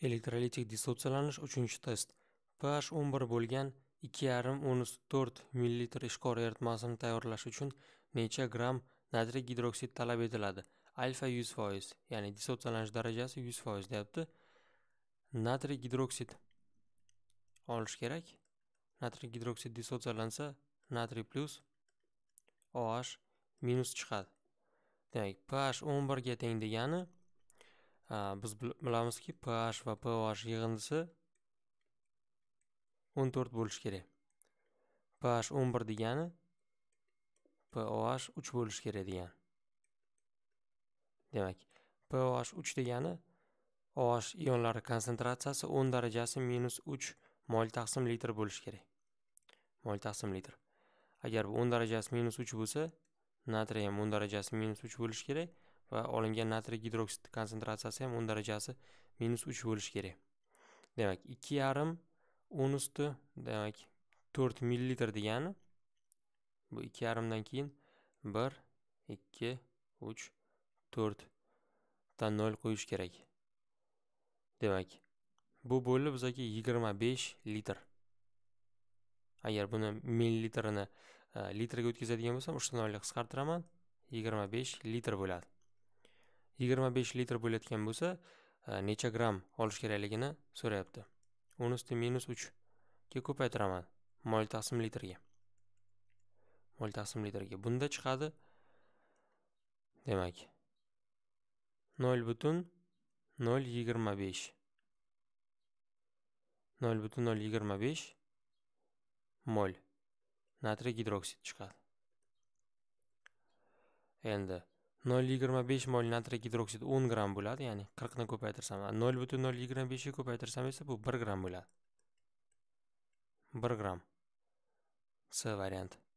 elektrolitik dissotsialanish 3 test ph 11 bo'lgan 2,5-4 ml ishqor eritmasini tayyorlash uchun necha gramm natriy gidroksid talab etiladi alfa 100% ya'ni dissotsialanish darajasi 100% deyapti natriy gidroksid olish kerak natriy gidroksid dissotsiyalansa natriy plus oh minus chiqadi demak ph 11 ga teng degani biz bilamizki ph va ph yig'indisi 14 bo'lishi kerak ph 11 degani ph 3 bo'lishi kerak degani demak ph 3 degani oh ionlari konsentratsiyasi 10 darajasi minus 3 mol taqsim litr bo'lishi kerak mol taqsim litr agar bu 10 darajasi minus 3 bo'lsa natriy ham 10 darajasi minus 3 bo'lishi kerak va olingan natriy gidroksid konsentratsiyasi ham 10 darajasi minus 3 bo'lishi kerak demak 2,5 10 usti demak 4 ml degani bu 2,5 dan keyin 1 2 3 4 ta 0 qo'yish kerak demak bu bo'ldi bizga 25 litr agar buni millilitrini e, litrga o'tkazadigan bo'lsam uchta nolik qisqartiraman 25 litr bo'ladi yigirma besh litr bo'layotgan bo'lsa e, necha gramm olish kerakligini so'rayapti 10 usti minus uchga ko'paytiraman mol taqsim litrga mol taqsim litrga bunda chiqadi demak nol butun nol yigirma besh nol butun nol yigirma besh mol natriy gidroksid chiqadi endi nol yigirma besh mol natriy gidroksid o'n gramm bo'ladi ya'ni qirqni ko'paytirsam nol butun nol yigirma beshga ko'paytirsam esa bu bir gramm bo'ladi bir gramm c varianti